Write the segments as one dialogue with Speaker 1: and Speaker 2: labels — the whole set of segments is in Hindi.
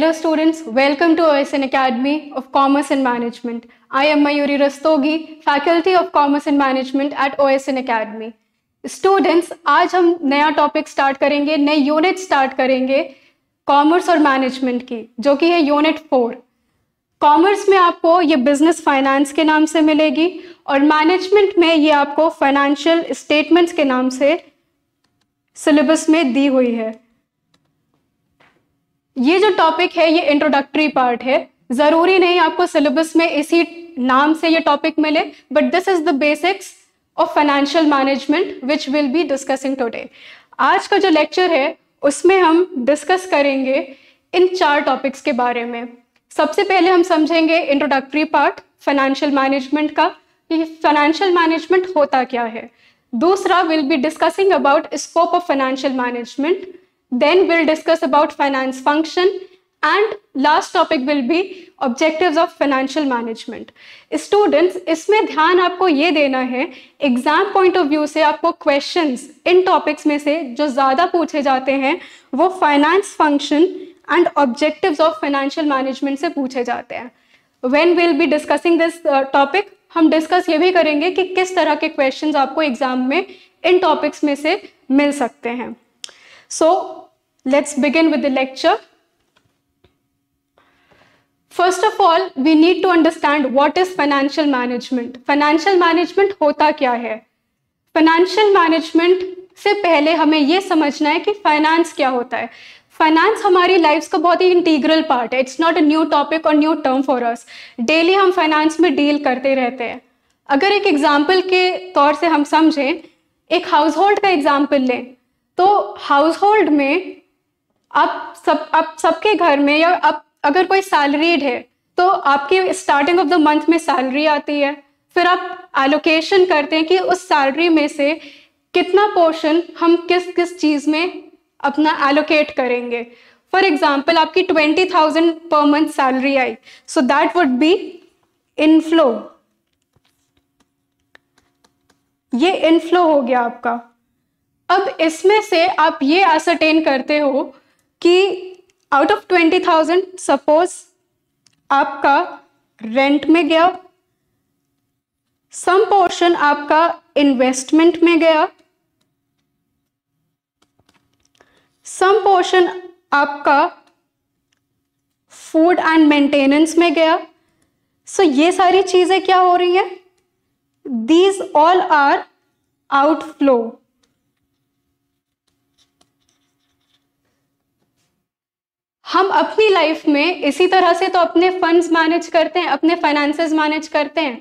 Speaker 1: Hello students, welcome to OSN Academy of Commerce and Management. I am Mayuri Rastogi, Faculty of Commerce and Management at OSN Academy. Students, आज हम नया टॉपिक स्टार्ट करेंगे नए यूनिट स्टार्ट करेंगे कॉमर्स और मैनेजमेंट की जो कि है यूनिट फोर कॉमर्स में आपको ये बिजनेस फाइनेंस के नाम से मिलेगी और मैनेजमेंट में ये आपको फाइनेंशियल स्टेटमेंट्स के नाम से सिलेबस में दी हुई है ये जो टॉपिक है ये इंट्रोडक्टरी पार्ट है ज़रूरी नहीं आपको सिलेबस में इसी नाम से ये टॉपिक मिले but this is the basics of financial management which will be discussing today आज का जो लेक्चर है उसमें हम डिस्कस करेंगे इन चार टॉपिक्स के बारे में सबसे पहले हम समझेंगे इंट्रोडक्टरी पार्ट फाइनेंशियल मैनेजमेंट का कि फाइनेंशियल मैनेजमेंट होता क्या है दूसरा will be discussing about scope of financial management Then we'll discuss about finance function. And last topic will be objectives of financial management. Students, इसमें ध्यान आपको ये देना है एग्जाम पॉइंट ऑफ व्यू से आपको क्वेश्चंस इन टॉपिक्स में से जो ज़्यादा पूछे जाते हैं वो finance function and objectives of financial management से पूछे जाते हैं when will be discussing this topic हम डिस्कस ये भी करेंगे कि किस तरह के क्वेश्चंस आपको एग्जाम में इन टॉपिक्स में से मिल सकते हैं So let's begin with the lecture. First of all, we need to understand what is financial management. Financial management होता क्या है Financial management से पहले हमें यह समझना है कि फाइनेंस क्या होता है फाइनेंस हमारी लाइफ का बहुत ही इंटीग्रल पार्ट है it's not a new topic और new term for us daily हम फाइनेंस में डील करते रहते हैं अगर एक एग्जाम्पल के तौर से हम समझें एक हाउस होल्ड का एग्जाम्पल लें तो हाउस होल्ड में आप सब आप सबके घर में या आप अगर कोई सैलरीड है तो आपकी स्टार्टिंग ऑफ द मंथ में सैलरी आती है फिर आप एलोकेशन करते हैं कि उस सैलरी में से कितना पोर्शन हम किस किस चीज़ में अपना एलोकेट करेंगे फॉर एग्जाम्पल आपकी twenty thousand per month salary आई so that would be inflow ये इनफ्लो हो गया आपका अब इसमें से आप ये असरटेन करते हो कि out of twenty thousand suppose आपका रेंट में गया सम पोर्शन आपका इन्वेस्टमेंट में गया सम पोर्शन आपका फूड एंड मेंटेनेंस में गया सो so, ये सारी चीज़ें क्या हो रही है दीज ऑल आर आउटफ्लो हम अपनी लाइफ में इसी तरह से तो अपने फंड्स मैनेज करते हैं अपने फाइनेंसेस मैनेज करते हैं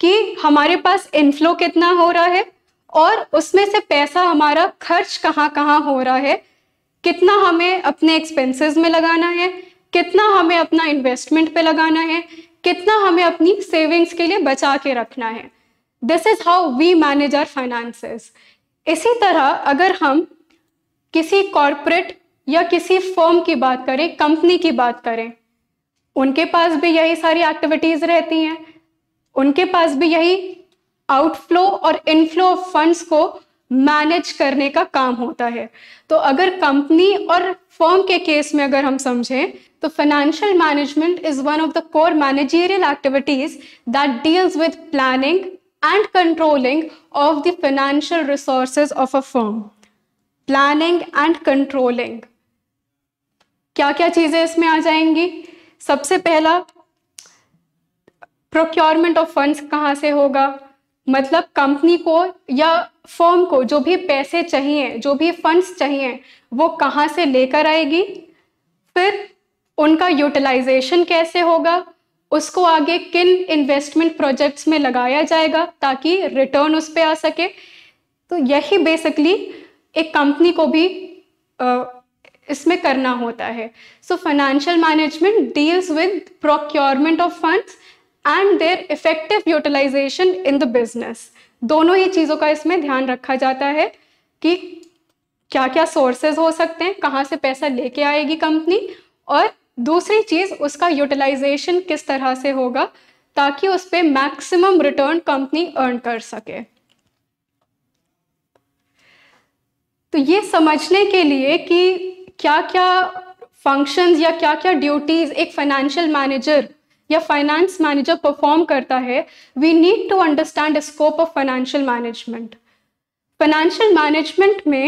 Speaker 1: कि हमारे पास इनफ्लो कितना हो रहा है और उसमें से पैसा हमारा खर्च कहाँ कहाँ हो रहा है कितना हमें अपने एक्सपेंसेस में लगाना है कितना हमें अपना इन्वेस्टमेंट पे लगाना है कितना हमें अपनी सेविंग्स के लिए बचा के रखना है this is how we manage are finances इसी तरह अगर हम किसी कॉरपोरेट या किसी फर्म की बात करें कंपनी की बात करें उनके पास भी यही सारी एक्टिविटीज रहती हैं उनके पास भी यही आउटफ्लो और इनफ्लो ऑफ फंड्स को मैनेज करने का काम होता है तो अगर कंपनी और फर्म के केस में अगर हम समझें तो financial management is one of the core managerial activities that deals with planning and controlling of the financial resources of a firm planning and controlling क्या क्या चीज़ें इसमें आ जाएंगी सबसे पहला प्रोक्योरमेंट ऑफ फंड्स कहाँ से होगा मतलब कंपनी को या फर्म को जो भी पैसे चाहिए जो भी फंड्स चाहिए वो कहाँ से लेकर आएगी फिर उनका यूटिलाइजेशन कैसे होगा उसको आगे किन इन्वेस्टमेंट प्रोजेक्ट्स में लगाया जाएगा ताकि रिटर्न उस पर आ सके तो यही बेसिकली एक कंपनी को भी आ, इसमें करना होता है so financial management deals with procurement of funds and their effective utilization in the business दोनों ही चीज़ों का इसमें ध्यान रखा जाता है कि क्या क्या सोर्सेज हो सकते हैं कहाँ से पैसा लेके आएगी कंपनी और दूसरी चीज़ उसका यूटिलाइजेशन किस तरह से होगा ताकि उस पर मैक्सिमम रिटर्न कंपनी अर्न कर सके तो ये समझने के लिए कि क्या क्या फंक्शंस या क्या क्या ड्यूटीज एक फाइनेंशियल मैनेजर या फाइनेंस मैनेजर परफॉर्म करता है we need to understand scope of financial management financial management में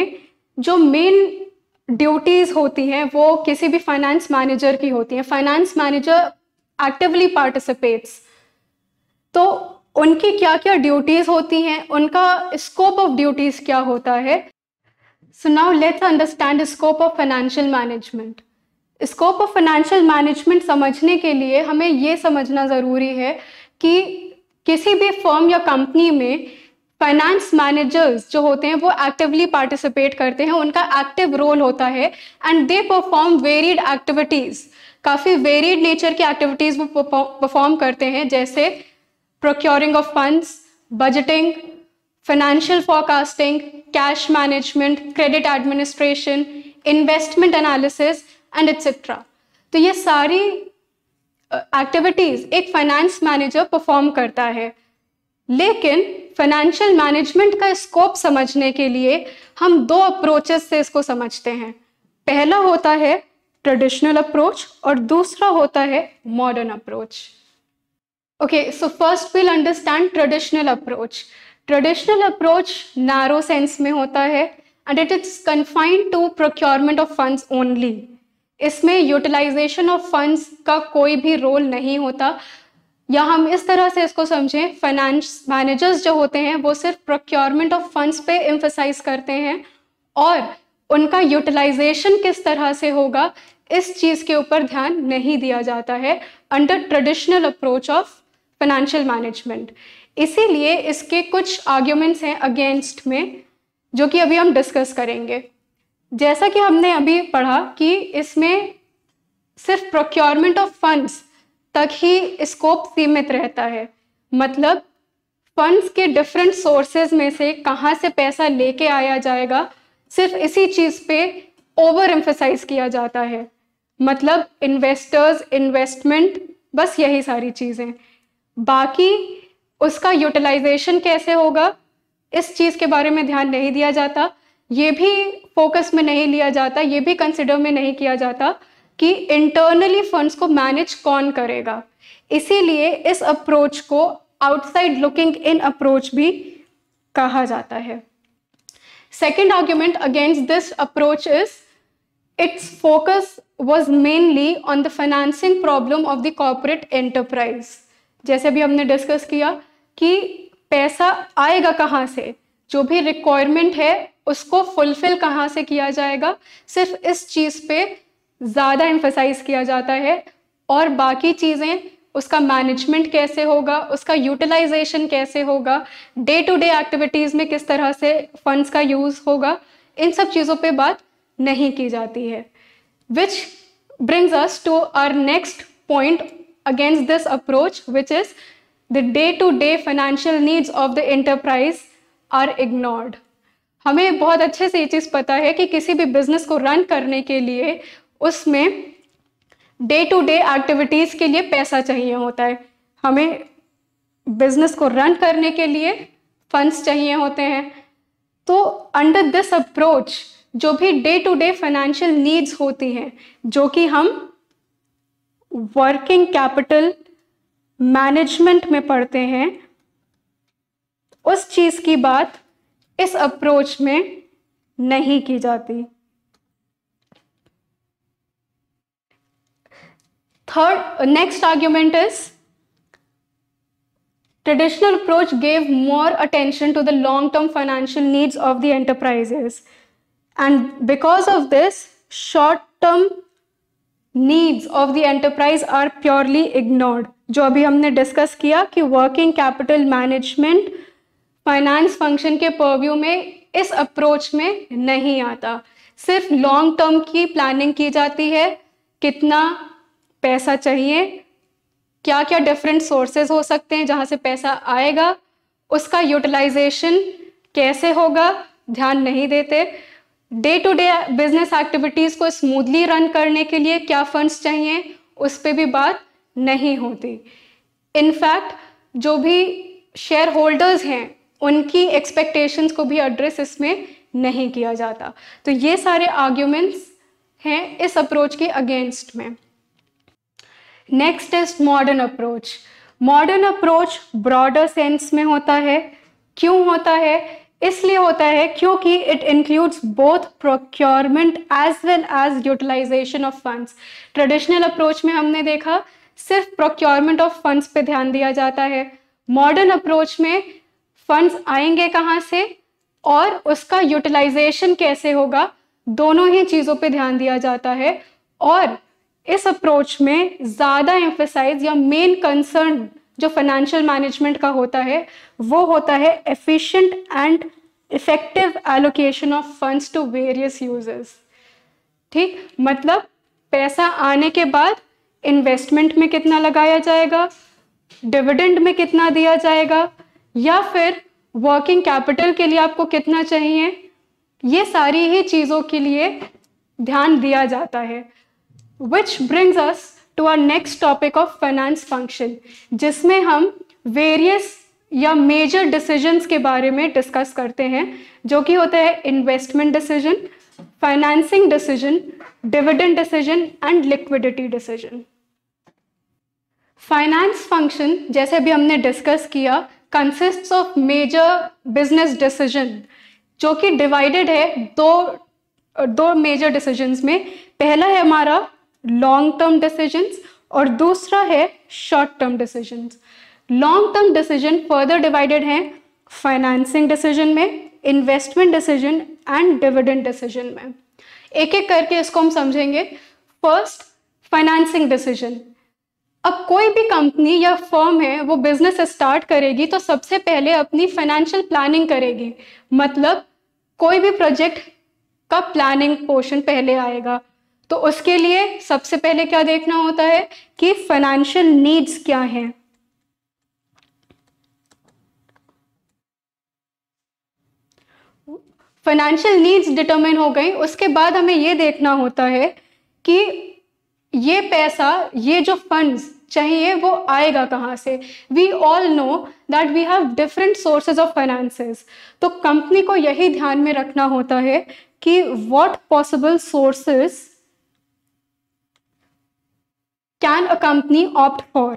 Speaker 1: जो मेन ड्यूटीज होती हैं वो किसी भी फाइनेंस मैनेजर की होती हैं फाइनेंस मैनेजर एक्टिवली पार्टिसिपेट्स तो उनकी क्या क्या ड्यूटीज़ होती हैं उनका स्कोप ऑफ ड्यूटीज़ क्या होता है So now let's understand the scope of financial management. Scope of financial management समझने के लिए हमें ये समझना ज़रूरी है कि किसी भी फर्म या कंपनी में फाइनेंस मैनेजर्स जो होते हैं वो एक्टिवली पार्टिसिपेट करते हैं उनका एक्टिव रोल होता है and they perform varied activities काफ़ी वेरिड नेचर की एक्टिविटीज़ वो परफॉर्म करते हैं जैसे procuring of funds budgeting financial forecasting cash management credit administration investment analysis and etcetera तो ये सारी एक्टिविटीज़ एक फाइनेंस मैनेजर परफॉर्म करता है लेकिन फाइनेंशियल मैनेजमेंट का स्कोप समझने के लिए हम दो अप्रोचेस से इसको समझते हैं पहला होता है ट्रेडिशनल अप्रोच और दूसरा होता है modern approach okay so first will understand traditional approach traditional approach narrow sense में होता है and it is confined to procurement of funds only इसमें यूटिलाइजेशन ऑफ फंड्स का कोई भी रोल नहीं होता या हम इस तरह से इसको समझें फाइनेंस मैनेजर्स जो होते हैं वो सिर्फ प्रोक्योरमेंट ऑफ फंड्स पे एम्फोसाइज करते हैं और उनका यूटिलाइजेशन किस तरह से होगा इस चीज़ के ऊपर ध्यान नहीं दिया जाता है under traditional approach of financial management इसीलिए इसके कुछ आर्ग्यूमेंट्स हैं अगेंस्ट में जो कि अभी हम डिस्कस करेंगे जैसा कि हमने अभी पढ़ा कि इसमें सिर्फ प्रोक्योरमेंट ऑफ फंड्स तक ही स्कोप सीमित रहता है मतलब फंड्स के डिफरेंट सोर्सेज में से कहाँ से पैसा लेके आया जाएगा सिर्फ इसी चीज़ पे ओवर एम्फेसाइज किया जाता है मतलब इन्वेस्टर्स इन्वेस्टमेंट बस यही सारी चीज़ें बाकी उसका यूटिलाइजेशन कैसे होगा इस चीज़ के बारे में ध्यान नहीं दिया जाता ये भी फोकस में नहीं लिया जाता ये भी कंसिडर में नहीं किया जाता कि इंटरनली फंड्स को मैनेज कौन करेगा इसीलिए इस अप्रोच को आउटसाइड लुकिंग इन अप्रोच भी कहा जाता है second argument against this approach is its focus was mainly on the financing problem of the corporate enterprise जैसे भी हमने डिस्कस किया कि पैसा आएगा कहाँ से जो भी रिक्वायरमेंट है उसको फुलफिल कहाँ से किया जाएगा सिर्फ इस चीज़ पे ज़्यादा एम्फेसाइज किया जाता है और बाकी चीज़ें उसका मैनेजमेंट कैसे होगा उसका यूटिलाइजेशन कैसे होगा डे टू डे एक्टिविटीज़ में किस तरह से फंड्स का यूज़ होगा इन सब चीज़ों पे बात नहीं की जाती है which brings us to our next point against this approach which is the day to day financial needs of the enterprise are ignored हमें बहुत अच्छे से ये चीज़ पता है कि किसी भी बिजनेस को रन करने के लिए उसमें डे टू डे एक्टिविटीज़ के लिए पैसा चाहिए होता है हमें बिजनेस को रन करने के लिए फंड्स चाहिए होते हैं तो अंडर दिस अप्रोच जो भी day to day financial needs होती हैं जो कि हम वर्किंग कैपिटल मैनेजमेंट में पढ़ते हैं उस चीज की बात इस अप्रोच में नहीं की जाती third next argument is traditional approach gave more attention to the long term financial needs of the enterprises and because of this short term needs of the enterprise are purely ignored जो अभी हमने डिस्कस किया कि working capital management finance function के परव्यू में इस अप्रोच में नहीं आता सिर्फ लॉन्ग टर्म की प्लानिंग की जाती है कितना पैसा चाहिए क्या क्या डिफरेंट सोर्सेज हो सकते हैं जहाँ से पैसा आएगा उसका यूटिलाइजेशन कैसे होगा ध्यान नहीं देते day to day business activities को स्मूथली रन करने के लिए क्या फंड्स चाहिए उस पर भी बात नहीं होती इनफैक्ट जो भी शेयर होल्डर्स हैं उनकी एक्सपेक्टेशंस को भी एड्रेस इसमें नहीं किया जाता तो ये सारे आर्ग्यूमेंट्स हैं इस अप्रोच के अगेंस्ट में next is modern approach modern approach broader sense में होता है क्यों होता है इसलिए होता है क्योंकि it includes both procurement as well as utilization of funds traditional approach में हमने देखा सिर्फ प्रोक्योरमेंट ऑफ फंड्स पे ध्यान दिया जाता है मॉडर्न अप्रोच में फंड्स आएंगे कहाँ से और उसका यूटिलाइजेशन कैसे होगा दोनों ही चीज़ों पे ध्यान दिया जाता है और इस अप्रोच में ज़्यादा एम्फेसाइज या मेन कंसर्न जो फाइनेंशियल मैनेजमेंट का होता है वो होता है efficient and effective allocation of funds to various users ठीक मतलब पैसा आने के बाद इन्वेस्टमेंट में कितना लगाया जाएगा डिविडेंड में कितना दिया जाएगा या फिर वर्किंग कैपिटल के लिए आपको कितना चाहिए ये सारी ही चीज़ों के लिए ध्यान दिया जाता है which brings us to our next topic of finance function जिसमें हम वेरियस या मेजर डिसीजंस के बारे में डिस्कस करते हैं जो कि होता है investment decision financing decision dividend decision and liquidity decision finance function जैसे भी हमने डिस्कस किया consist of major business decision जो कि डिवाइडेड है दो दो मेजर डिसीजंस में पहला है हमारा लॉन्ग टर्म डिसीजंस और दूसरा है short term decisions long term decision further divided हैं फाइनेंसिंग डिसीजन में investment decision and dividend decision में एक एक करके इसको हम समझेंगे फर्स्ट फाइनेंसिंग डिसीजन अब कोई भी कंपनी या फर्म है वो बिजनेस स्टार्ट करेगी तो सबसे पहले अपनी फाइनेंशियल प्लानिंग करेगी मतलब कोई भी प्रोजेक्ट का प्लानिंग पोर्शन पहले आएगा तो उसके लिए सबसे पहले क्या देखना होता है कि फाइनेंशियल नीड्स क्या हैं फाइनेंशियल नीड्स डिटरमिन हो गई उसके बाद हमें ये देखना होता है कि ये पैसा ये जो फंड्स चाहिए वो आएगा कहाँ से we all know that we have different sources of finances तो कंपनी को यही ध्यान में रखना होता है कि what possible sources can a company opt for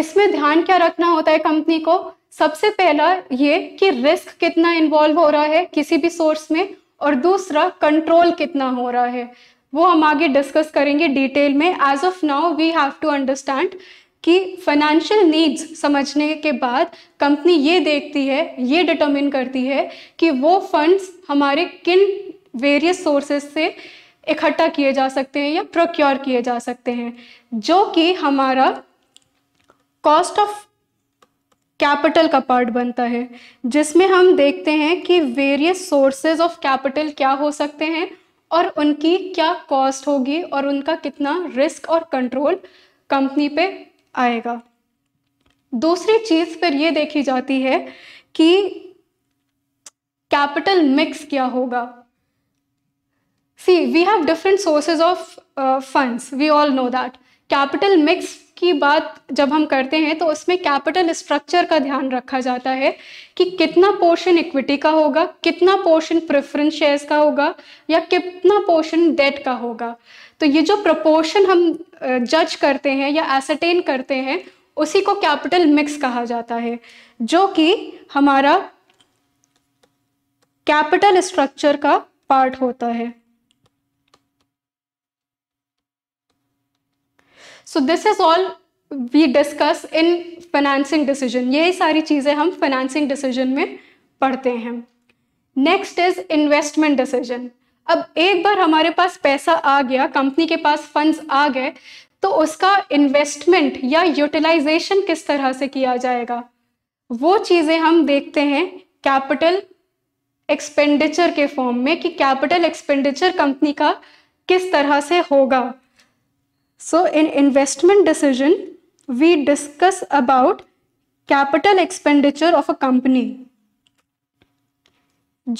Speaker 1: इसमें ध्यान क्या रखना होता है कंपनी को सबसे पहला ये कि रिस्क कितना इन्वॉल्व हो रहा है किसी भी सोर्स में और दूसरा कंट्रोल कितना हो रहा है वो हम आगे डिस्कस करेंगे डिटेल में as of now we have to understand कि फाइनेंशियल नीड्स समझने के बाद कंपनी ये देखती है ये डिटर्मिन करती है कि वो फंड्स हमारे किन वेरियस सोर्सेस से इकट्ठा किए जा सकते हैं या प्रोक्योर किए जा सकते हैं जो कि हमारा कॉस्ट ऑफ कैपिटल का पार्ट बनता है जिसमें हम देखते हैं कि वेरियस सोर्सेज ऑफ कैपिटल क्या हो सकते हैं और उनकी क्या कॉस्ट होगी और उनका कितना रिस्क और कंट्रोल कंपनी पे आएगा दूसरी चीज़ फिर ये देखी जाती है कि कैपिटल मिक्स क्या होगा see we have different sources of funds we all know that capital mix की बात जब हम करते हैं तो उसमें कैपिटल स्ट्रक्चर का ध्यान रखा जाता है कि कितना पोर्शन इक्विटी का होगा कितना पोर्शन प्रेफरेंस शेयर्स का होगा या कितना पोर्शन डेट का होगा तो ये जो प्रपोर्शन हम जज करते हैं या एसरटेन करते हैं उसी को कैपिटल मिक्स कहा जाता है जो कि हमारा कैपिटल स्ट्रक्चर का पार्ट होता है so this is all we discuss in financing decision यही सारी चीज़ें हम फाइनेंसिंग डिसीजन में पढ़ते हैं नेक्स्ट इज इन्वेस्टमेंट डिसीजन अब एक बार हमारे पास पैसा आ गया कंपनी के पास फंड्स आ गए तो उसका इन्वेस्टमेंट या यूटिलाइजेशन किस तरह से किया जाएगा वो चीज़ें हम देखते हैं कैपिटल एक्सपेंडिचर के फॉर्म में कि कैपिटल एक्सपेंडिचर कंपनी का किस तरह से होगा So in investment decision, we discuss about capital expenditure of a company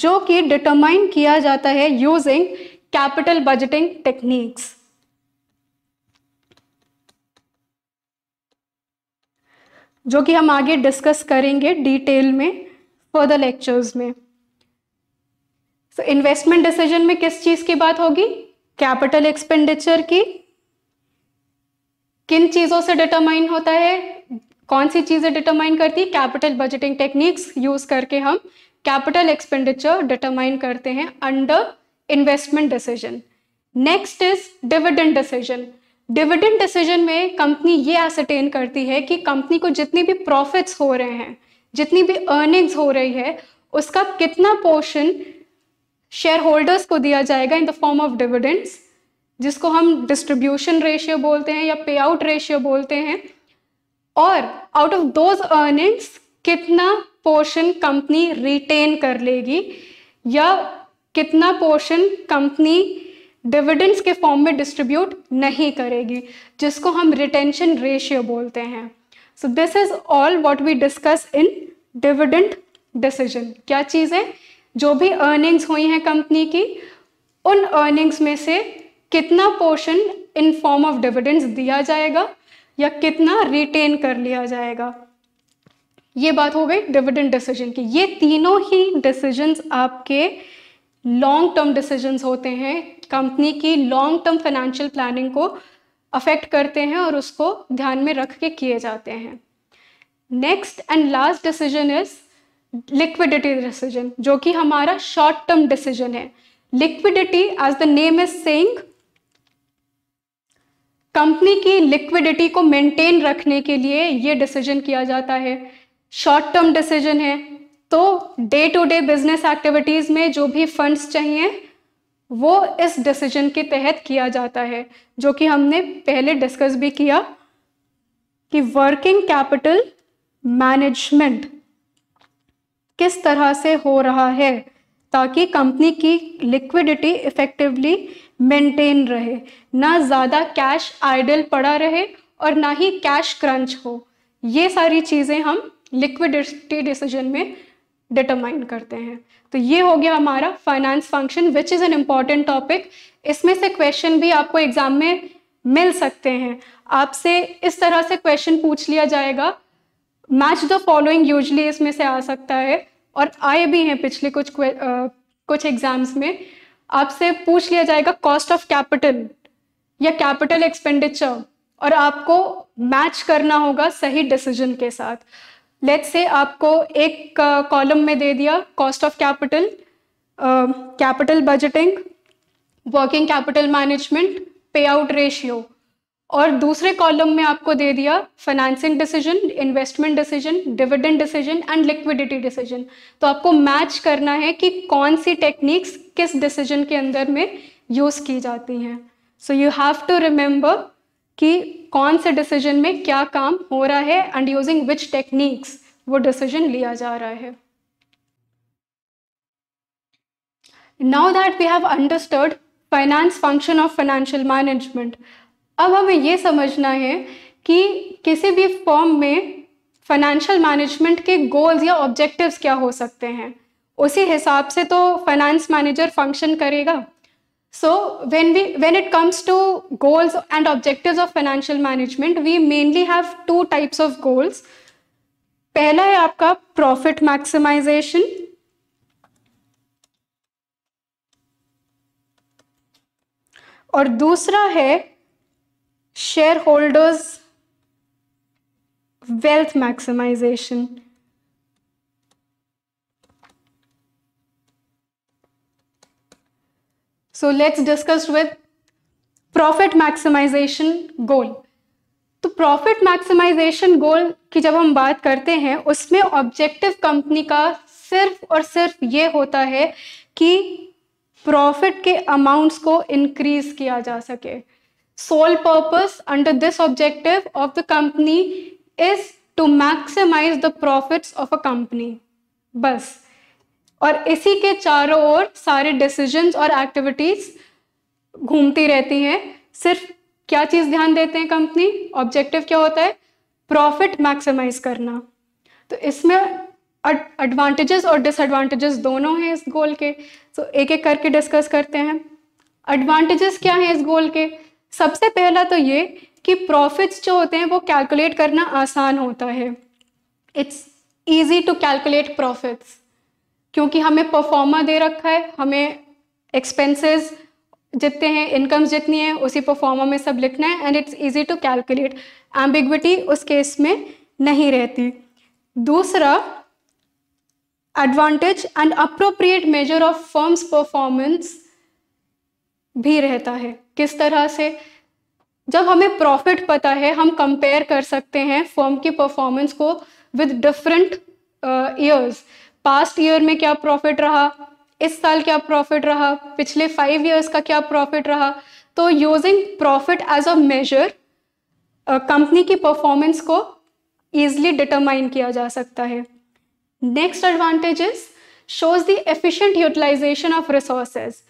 Speaker 1: जो कि डिटरमाइन किया जाता है यूजिंग कैपिटल बजटिंग टेक्निक्स जो कि हम आगे डिस्कस करेंगे डिटेल में फर्दर लेक्चर्स में सो इन्वेस्टमेंट डिसीजन में किस चीज़ की बात होगी कैपिटल एक्सपेंडिचर की किन चीज़ों से डिटरमाइन होता है कौन सी चीज़ें डिटरमाइन करती है कैपिटल बजटिंग टेक्निक्स यूज़ करके हम कैपिटल एक्सपेंडिचर डिटरमाइन करते हैं under investment decision next is dividend decision dividend decision में कंपनी ये एसरटेन करती है कि कंपनी को जितनी भी प्रॉफिट्स हो रहे हैं जितनी भी अर्निंग्स हो रही है उसका कितना पोर्शन शेयर होल्डर्स को दिया जाएगा in the form of dividends जिसको हम डिस्ट्रीब्यूशन रेशियो बोलते हैं या पे आउट रेशियो बोलते हैं और आउट ऑफ दोज अर्निंग्स कितना पोर्शन कंपनी रिटेन कर लेगी या कितना पोर्शन कंपनी डिविडेंड्स के फॉर्म में डिस्ट्रीब्यूट नहीं करेगी जिसको हम रिटेंशन रेशियो बोलते हैं so this is all what we discuss in dividend decision क्या चीज़ है जो भी अर्निंग्स हुई हैं कंपनी की उन अर्निंग्स में से कितना portion in form of dividends दिया जाएगा या कितना रिटेन कर लिया जाएगा ये बात हो गई डिविडेंड डिसीजन की ये तीनों ही डिसीजंस आपके लॉन्ग टर्म डिसीजंस होते हैं कंपनी की लॉन्ग टर्म फाइनेंशियल प्लानिंग को अफेक्ट करते हैं और उसको ध्यान में रख के किए जाते हैं next and last decision is liquidity decision जो कि हमारा शॉर्ट टर्म डिसीजन है liquidity as the name is saying company की लिक्विडिटी को मेंटेन रखने के लिए ये डिसीजन किया जाता है शॉर्ट टर्म डिसीजन है तो day to day business activities में जो भी फंड्स चाहिए वो इस डिसीजन के तहत किया जाता है जो कि हमने पहले डिस्कस भी किया कि वर्किंग कैपिटल मैनेजमेंट किस तरह से हो रहा है ताकि कंपनी की लिक्विडिटी इफेक्टिवली मेंटेन रहे ना ज़्यादा कैश आइडल पड़ा रहे और ना ही कैश क्रंच हो ये सारी चीज़ें हम लिक्विडिटी डिसीजन में डिटरमाइन करते हैं तो ये हो गया हमारा finance function which is an important topic इसमें से क्वेश्चन भी आपको एग्जाम में मिल सकते हैं आपसे इस तरह से क्वेश्चन पूछ लिया जाएगा मैच द फॉलोइंग यूजली इसमें से आ सकता है और आए भी हैं पिछले कुछ आ, कुछ एग्जाम्स में आपसे पूछ लिया जाएगा कॉस्ट ऑफ कैपिटल या कैपिटल एक्सपेंडिचर और आपको मैच करना होगा सही डिसीजन के साथ लेट्स से आपको एक कॉलम में दे दिया cost of capital capital budgeting working capital management pay out ratio और दूसरे कॉलम में आपको दे दिया financing decision investment decision dividend decision and liquidity decision तो आपको मैच करना है कि कौन सी टेक्निक्स किस डिसीजन के अंदर में यूज़ की जाती हैं so you have to remember कि कौन से डिसीजन में क्या काम हो रहा है एंड यूजिंग विच टेक्निक्स वो डिसीजन लिया जा रहा है now that we have understood finance function of financial management अब हमें ये समझना है कि किसी भी फॉर्म में फाइनेंशियल मैनेजमेंट के गोल्स या ऑब्जेक्टिव्स क्या हो सकते हैं उसी हिसाब से तो फाइनेंस मैनेजर फंक्शन करेगा so when we when it comes to goals and objectives of financial management we mainly have two types of goals पहला है आपका प्रॉफिट मैक्सिमाइजेशन और दूसरा है share holders wealth maximisation so let's discuss with profit maximisation goal तो प्रॉफिट मैक्सिमाइजेशन गोल की जब हम बात करते हैं उसमें ऑब्जेक्टिव कंपनी का सिर्फ और सिर्फ ये होता है कि प्रॉफिट के अमाउंट्स को इंक्रीज किया जा सके sole purpose under this objective of the company is to maximize the profits of a company बस और इसी के चारों ओर सारे डिसीजन और एक्टिविटीज घूमती रहती हैं सिर्फ क्या चीज़ ध्यान देते हैं कंपनी ऑब्जेक्टिव क्या होता है प्रॉफिट मैक्सिमाइज करना तो इसमें एडवांटेजेस और डिसएडवांटेजेस दोनों हैं इस गोल के सो तो एक एक करके डिस्कस करते हैं एडवांटेजेस क्या हैं इस गोल के सबसे पहला तो ये कि प्रॉफिट्स जो होते हैं वो कैलकुलेट करना आसान होता है it's easy to calculate profits क्योंकि हमें परफॉर्मा दे रखा है हमें एक्सपेंसेस जितने हैं इनकम्स जितनी है उसी परफॉर्मा में सब लिखना है and it's easy to calculate ambiguity उस केस में नहीं रहती दूसरा advantage and appropriate measure of firm's performance भी रहता है किस तरह से जब हमें प्रॉफिट पता है हम कंपेयर कर सकते हैं फर्म की परफॉर्मेंस को with different years past year में क्या प्रॉफिट रहा इस साल क्या प्रॉफिट रहा पिछले फाइव ईयर्स का क्या प्रॉफिट रहा तो using profit as a measure company की परफॉर्मेंस को ईजली डिटरमाइन किया जा सकता है next advantages shows the efficient utilisation of resources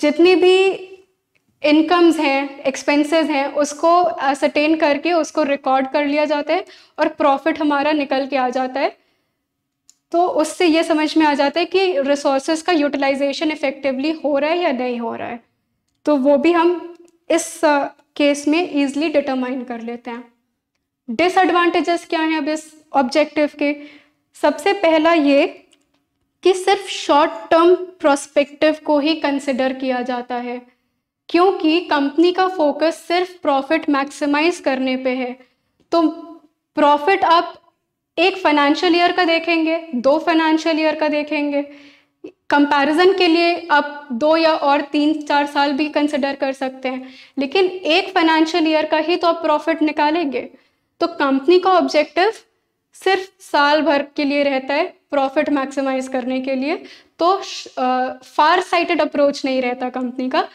Speaker 1: जितनी भी इनकम्स हैं एक्सपेंसेस हैं उसको सटेन करके उसको रिकॉर्ड कर लिया जाता है और प्रॉफिट हमारा निकल के आ जाता है तो उससे ये समझ में आ जाता है कि रिसोर्स का यूटिलाइजेशन इफ़ेक्टिवली हो रहा है या नहीं हो रहा है तो वो भी हम इस केस में ईजिली डिटरमाइन कर लेते हैं डिसएडवांटेजेस क्या हैं अब इस ऑब्जेक्टिव के सबसे पहला ये कि सिर्फ शॉर्ट टर्म प्रोस्पेक्टिव को ही कंसिडर किया जाता है क्योंकि कंपनी का फोकस सिर्फ प्रॉफिट मैक्सिमाइज करने पे है तो प्रॉफिट आप एक फाइनेंशियल ईयर का देखेंगे दो फाइनेंशियल ईयर का देखेंगे कंपैरिजन के लिए आप दो या और तीन चार साल भी कंसिडर कर सकते हैं लेकिन एक फाइनेंशियल ईयर का ही तो आप प्रॉफिट निकालेंगे तो कंपनी का ऑब्जेक्टिव सिर्फ साल भर के लिए रहता है प्रॉफिट मैक्सिमाइज करने के लिए तो फार साइटेड अप्रोच नहीं रहता कंपनी का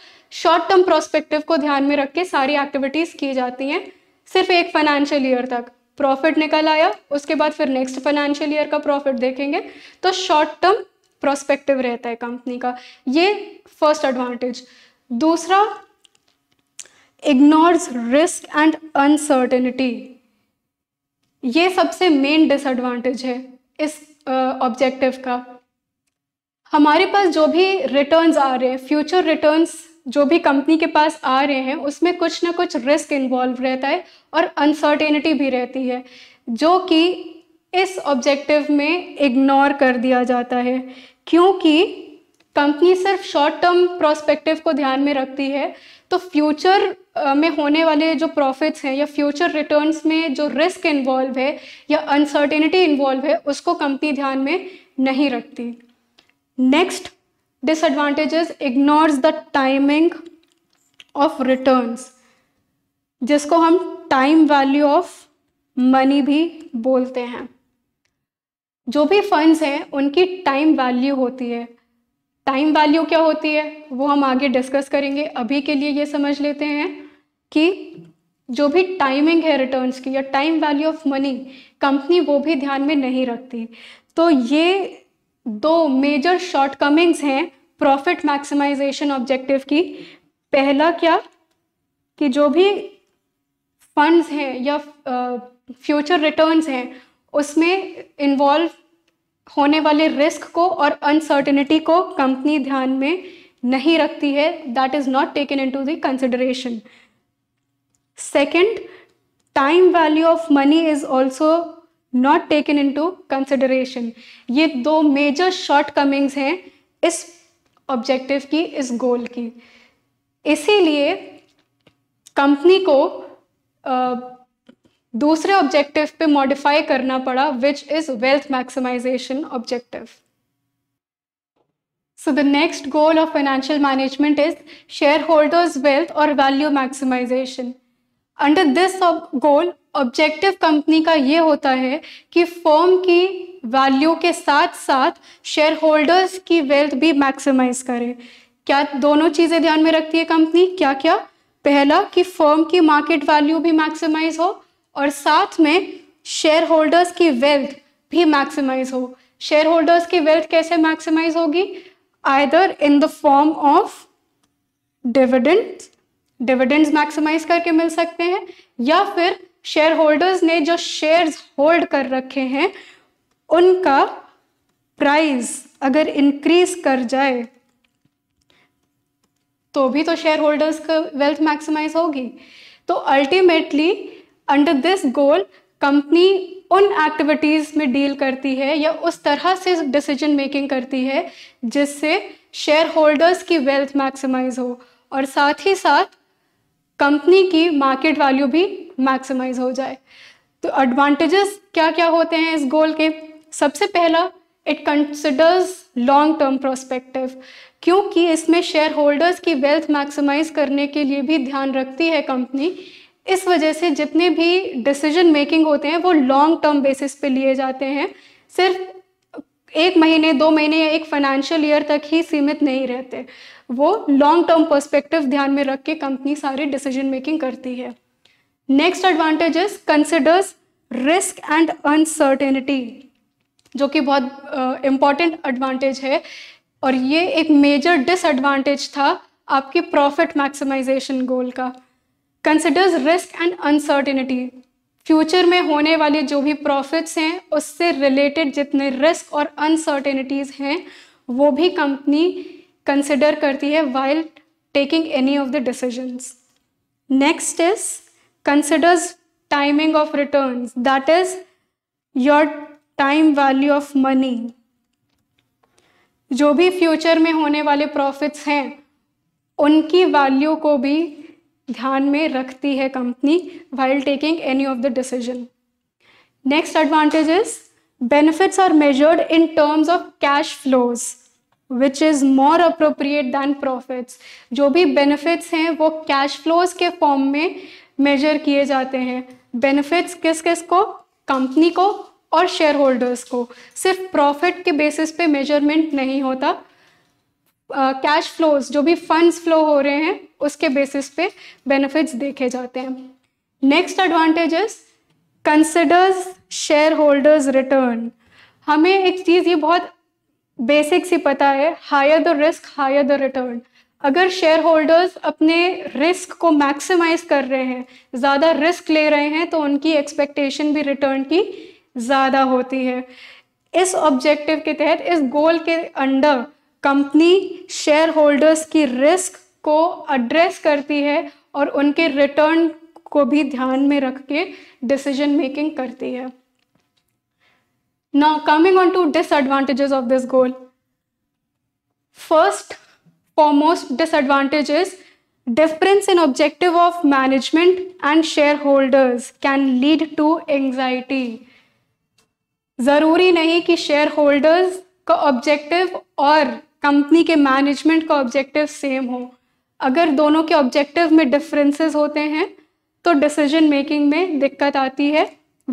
Speaker 1: शॉर्ट टर्म प्रोस्पेक्टिव को ध्यान में रख के सारी एक्टिविटीज़ की जाती हैं सिर्फ एक फाइनेंशियल ईयर तक प्रॉफिट निकल आया उसके बाद फिर नेक्स्ट फाइनेंशियल ईयर का प्रॉफिट देखेंगे तो शॉर्ट टर्म प्रोस्पेक्टिव रहता है कंपनी का ये फर्स्ट एडवांटेज दूसरा इग्नोर्स रिस्क एंड अनसर्टेनिटी ये सबसे मेन डिसएडवांटेज है इस ऑब्जेक्टिव का हमारे पास जो भी रिटर्न्स आ रहे हैं फ्यूचर रिटर्न्स जो भी कंपनी के पास आ रहे हैं उसमें कुछ ना कुछ रिस्क इन्वॉल्व रहता है और अनसर्टेनिटी भी रहती है जो कि इस ऑब्जेक्टिव में इग्नोर कर दिया जाता है क्योंकि कंपनी सिर्फ शॉर्ट टर्म प्रोस्पेक्टिव को ध्यान में रखती है तो फ्यूचर में होने वाले जो प्रॉफिट्स हैं या फ्यूचर रिटर्न्स में जो रिस्क इन्वॉल्व है या अनसर्टेनिटी इन्वॉल्व है उसको कंपनी ध्यान में नहीं रखती next disadvantages ignores the timing of returns जिसको हम टाइम वैल्यू ऑफ मनी भी बोलते हैं जो भी फंड्स हैं उनकी टाइम वैल्यू होती है टाइम वैल्यू क्या होती है वो हम आगे डिस्कस करेंगे अभी के लिए ये समझ लेते हैं कि जो भी टाइमिंग है रिटर्न्स की या time value of money company वो भी ध्यान में नहीं रखती तो ये दो मेजर शॉर्टकमिंग्स हैं प्रॉफिट मैक्सिमाइजेशन ऑब्जेक्टिव की पहला क्या कि जो भी फंड्स हैं या फ्यूचर रिटर्न्स हैं उसमें इन्वॉल्व होने वाले रिस्क को और अनसर्टेनिटी को कंपनी ध्यान में नहीं रखती है that is not taken into the consideration second time value of money is also not taken into consideration ये दो मेजर शॉर्ट कमिंग्स हैं इस ऑब्जेक्टिव की इस गोल की इसीलिए कंपनी को uh, दूसरे ऑब्जेक्टिव पे मॉडिफाई करना पड़ा which is wealth maximisation objective so the next goal of financial management is share holders wealth और value maximisation under this goal objective company का ये होता है कि फॉर्म की वैल्यू के साथ साथ शेयर होल्डर्स की वेल्थ भी मैक्सिमाइज करे क्या दोनों चीज़ें ध्यान में रखती है कंपनी क्या क्या पहला कि फॉर्म की मार्केट वैल्यू भी मैक्सिमाइज हो और साथ में शेयर होल्डर्स की वेल्थ भी मैक्सिमाइज हो शेयर होल्डर्स की वेल्थ कैसे मैक्सिमाइज होगी either in the form of dividends dividends maximise करके मिल सकते हैं या फिर शेयर होल्डर्स ने जो शेयर्स होल्ड कर रखे हैं उनका प्राइस अगर इंक्रीज कर जाए तो भी तो शेयर होल्डर्स का वेल्थ मैक्सिमाइज होगी तो ultimately under this goal company उन एक्टिविटीज़ में डील करती है या उस तरह से डिसीजन मेकिंग करती है जिससे शेयर होल्डर्स की वेल्थ मैक्सिमाइज हो और साथ ही साथ कंपनी की मार्केट वैल्यू भी मैक्सिमाइज हो जाए तो एडवांटेजेस क्या क्या होते हैं इस गोल के सबसे पहला it considers long term prospective क्योंकि इसमें शेयर होल्डर्स की वेल्थ मैक्सिमाइज करने के लिए भी ध्यान रखती है कंपनी इस वजह से जितने भी डिसीजन मेकिंग होते हैं वो लॉन्ग टर्म बेसिस पे लिए जाते हैं सिर्फ एक महीने दो महीने या एक फाइनेंशियल ईयर तक ही सीमित नहीं रहते वो लॉन्ग टर्म पर्सपेक्टिव ध्यान में रख के कंपनी सारे डिसीजन मेकिंग करती है next advantage considers risk and uncertainty जो कि बहुत इम्पॉर्टेंट uh, एडवांटेज है और ये एक मेजर डिसएडवांटेज था आपके प्रॉफिट मैक्सिमाइजेशन गोल का considers risk and uncertainty future में होने वाले जो भी प्रॉफिट्स हैं उससे रिलेटेड जितने रिस्क और अनसर्टेनिटीज़ हैं वो भी कंपनी कंसिडर करती है while taking any of the decisions next is considers timing of return that is your time value of money जो भी फ्यूचर में होने वाले प्रॉफिट्स हैं उनकी वैल्यू को भी ध्यान में रखती है company while taking any of the decision next advantage benefits are measured in terms of cash flows which is more appropriate than profits जो भी बेनिफिट्स हैं वो कैश फ्लोज के फॉर्म में मेजर किए जाते हैं बेनिफिट्स किस किस को कंपनी को और शेयर होल्डर्स को सिर्फ प्रॉफिट के बेसिस पे मेजरमेंट नहीं होता कैश uh, फ्लोज जो भी फंड्स फ्लो हो रहे हैं उसके बेसिस पे बेनिफिट्स देखे जाते हैं next advantages considers share holders return हमें एक चीज़ ये बहुत बेसिक सी पता है higher the risk higher the return अगर शेयर होल्डर्स अपने रिस्क को मैक्सिमाइज कर रहे हैं ज़्यादा रिस्क ले रहे हैं तो उनकी एक्सपेक्टेशन भी रिटर्न की ज़्यादा होती है इस ऑब्जेक्टिव के तहत इस गोल के अंडर कंपनी शेयर होल्डर्स की रिस्क को एड्रेस करती है और उनके रिटर्न को भी ध्यान में रख के डिसीजन मेकिंग करती है now coming on to disadvantages of this goal first foremost disadvantages difference in objective of management and share holders can lead to anxiety जरूरी नहीं कि शेयर होल्डर्स का ऑब्जेक्टिव और कंपनी के मैनेजमेंट का ऑब्जेक्टिव सेम हो अगर दोनों के ऑब्जेक्टिव में डिफरेंसेस होते हैं तो डिसीजन मेकिंग में दिक्कत आती है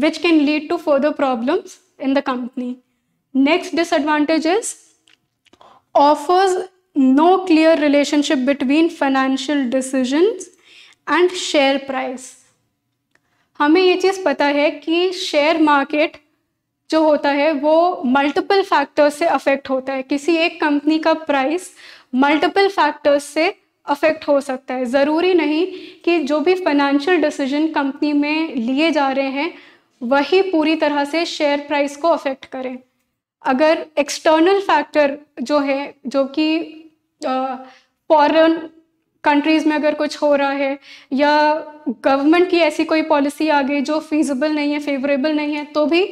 Speaker 1: which can lead to further problems in the company next disadvantage is offers no clear relationship between financial decisions and share price हमें ये चीज़ पता है कि शेयर मार्केट जो होता है वो मल्टीपल फैक्टर्स से अफेक्ट होता है किसी एक कंपनी का प्राइस मल्टीपल फैक्टर्स से अफेक्ट हो सकता है ज़रूरी नहीं कि जो भी फाइनेंशियल डिसीजन कंपनी में लिए जा रहे हैं वही पूरी तरह से शेयर प्राइस को अफेक्ट करें अगर एक्सटर्नल फैक्टर जो है जो कि फॉरेन कंट्रीज़ में अगर कुछ हो रहा है या गवर्नमेंट की ऐसी कोई पॉलिसी आ गई जो फीजिबल नहीं है फेवरेबल नहीं है तो भी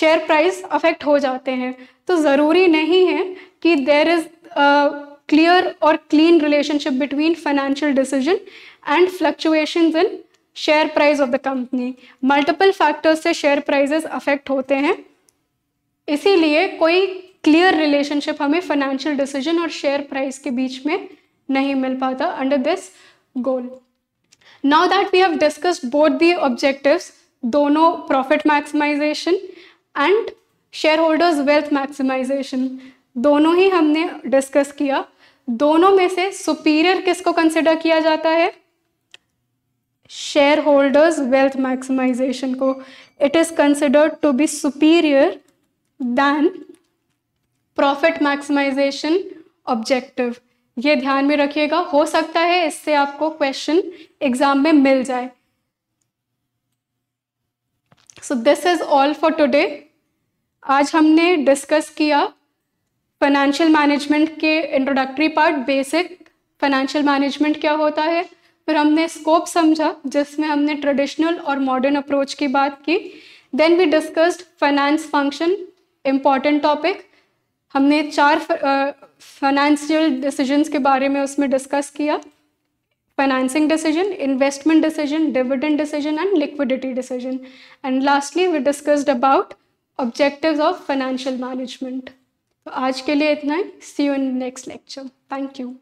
Speaker 1: शेयर प्राइस अफेक्ट हो जाते हैं तो ज़रूरी नहीं है कि देर इज़ क्लियर और clean relationship between financial decision and fluctuation in share price of the company multiple factors से शेयर प्राइजेस अफेक्ट होते हैं इसीलिए कोई क्लियर रिलेशनशिप हमें फाइनेंशियल डिसीजन और शेयर प्राइस के बीच में नहीं मिल पाता under this goal now that we have discussed both the objectives दोनों profit maximisation and share holders wealth maximisation दोनों ही हमने डिस्कस किया दोनों में से सुपीरियर किसको कंसिडर किया जाता है शेयर होल्डर्स वेल्थ मैक्सिमाइजेशन को it is considered to be superior than profit maximisation objective ये ध्यान में रखिएगा हो सकता है इससे आपको क्वेश्चन एग्जाम में मिल जाए so this is all for today आज हमने डिस्कस किया फाइनेंशियल मैनेजमेंट के introductory part basic financial management क्या होता है फिर हमने स्कोप समझा जिसमें हमने ट्रेडिशनल और मॉडर्न अप्रोच की बात की then we discussed finance function important topic हमने चार फाइनेंशियल uh, डिसीजंस के बारे में उसमें डिस्कस किया financing decision, investment decision, dividend decision, and liquidity decision. And lastly, we discussed about objectives of financial management. तो आज के लिए इतना ही see you in next lecture